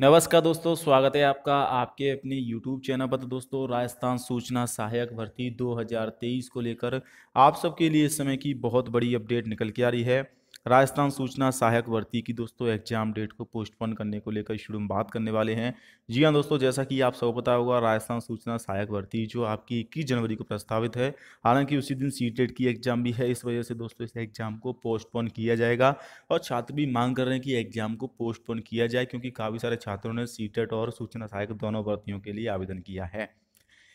नमस्कार दोस्तों स्वागत है आपका आपके अपने YouTube चैनल पर तो दोस्तों राजस्थान सूचना सहायक भर्ती 2023 को लेकर आप सबके लिए इस समय की बहुत बड़ी अपडेट निकल के आ रही है राजस्थान सूचना सहायक भर्ती की दोस्तों एग्जाम डेट को पोस्टपोन करने को लेकर शुरू में बात करने वाले हैं जी हाँ दोस्तों जैसा कि आप सबको पता होगा राजस्थान सूचना सहायक भर्ती जो आपकी इक्कीस जनवरी को प्रस्तावित है हालांकि उसी दिन सी टेट e की एग्जाम भी है इस वजह से दोस्तों इस एग्जाम को पोस्टपोन किया जाएगा और छात्र भी मांग कर रहे हैं कि एग्जाम को पोस्टपोन किया जाए क्योंकि काफ़ी सारे छात्रों ने सी टेट e और सूचना सहायक दोनों भर्तियों के लिए आवेदन किया है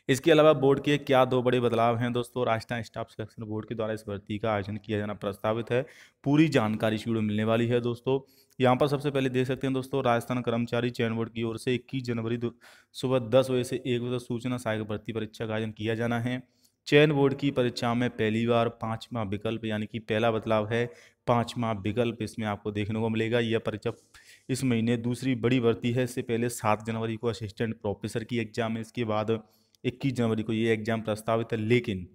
इसके अलावा बोर्ड के क्या दो बड़े बदलाव हैं दोस्तों राजस्थान स्टाफ सिलेक्शन बोर्ड के द्वारा इस भर्ती का आयोजन किया जाना प्रस्तावित है पूरी जानकारी शुरू मिलने वाली है दोस्तों यहाँ पर सबसे पहले देख सकते हैं दोस्तों राजस्थान कर्मचारी चयन बोर्ड की ओर से इक्कीस जनवरी सुबह दस बजे से एक बजे सूचना सहायक भर्ती परीक्षा का आयोजन किया जाना है चयन बोर्ड की परीक्षा में पहली बार पाँचवा विकल्प यानी कि पहला बदलाव है पाँचवा विकल्प इसमें आपको देखने को मिलेगा यह परीक्षा इस महीने दूसरी बड़ी भर्ती है इससे पहले सात जनवरी को असिस्टेंट प्रोफेसर की एग्जाम है इसके बाद 21 जनवरी को ये एग्जाम प्रस्तावित है लेकिन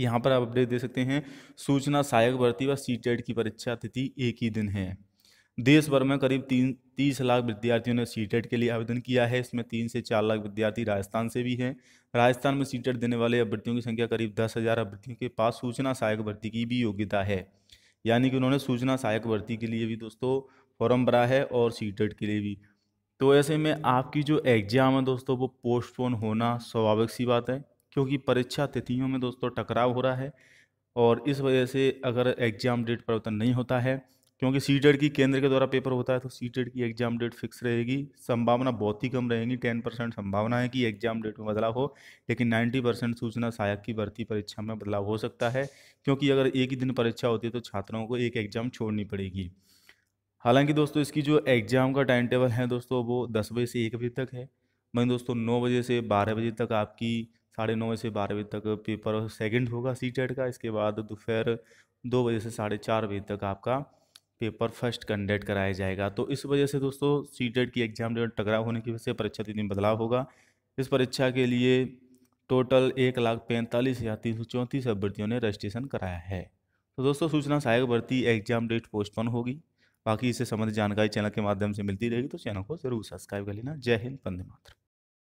यहाँ पर आप अपडेट दे सकते हैं सूचना सहायक भर्ती व सी टेट की परीक्षा तिथि एक ही दिन है देश भर में करीब तीन तीस लाख विद्यार्थियों ने सी टेट के लिए आवेदन किया है इसमें तीन से चार लाख विद्यार्थी राजस्थान से भी हैं राजस्थान में सी टेट देने वाले अभ्यर्थियों की संख्या करीब दस हज़ार अभ्यर्थियों के पास सूचना सहायक भर्ती की भी योग्यता है यानी कि उन्होंने सूचना सहायक भर्ती के लिए भी दोस्तों फॉर्म भरा है और सी टेट के लिए भी तो ऐसे में आपकी जो एग्जाम है दोस्तों वो पोस्टपोन होना स्वाभाविक सी बात है क्योंकि परीक्षा तिथियों में दोस्तों टकराव हो रहा है और इस वजह से अगर एग्ज़ाम डेट परिवर्तन नहीं होता है क्योंकि सी की केंद्र के द्वारा पेपर होता है तो सी की एग्जाम डेट फिक्स रहेगी संभावना बहुत ही कम रहेगी टेन परसेंट संभावना है कि एग्जाम डेट में बदलाव हो लेकिन नाइन्टी परसेंट सूचना सहायक की भर्ती परीक्षा में बदलाव हो सकता है क्योंकि अगर एक ही दिन परीक्षा होती है तो छात्रों को एक एग्जाम छोड़नी पड़ेगी हालांकि दोस्तों इसकी जो एग्ज़ाम का टाइम टेबल है दोस्तों वो दस बजे से एक बजे तक है वहीं दोस्तों नौ बजे से बारह बजे तक आपकी साढ़े नौ बजे से बारह बजे तक पेपर सेकंड होगा सी टेट का इसके बाद दोपहर दो बजे से साढ़े चार बजे तक आपका पेपर फर्स्ट कंडक्ट कराया जाएगा तो इस वजह से दोस्तों सी टेट की एग्ज़ाम डेट टकराव होने की वजह से परीक्षा तिथि में बदलाव होगा इस परीक्षा के लिए टोटल एक लाख पैंतालीस हज़ार तीन सौ चौंतीस अभ्यर्थियों ने रजिस्ट्रेशन कराया है तो दोस्तों सूचना सहायक भर्ती एग्जाम डेट पोस्टपोन होगी बाकी इससे संबंधित जानकारी चैनल के माध्यम से मिलती रहेगी तो चैनल को जरूर सब्सक्राइब कर लेना जय हिंद वंदे मात्र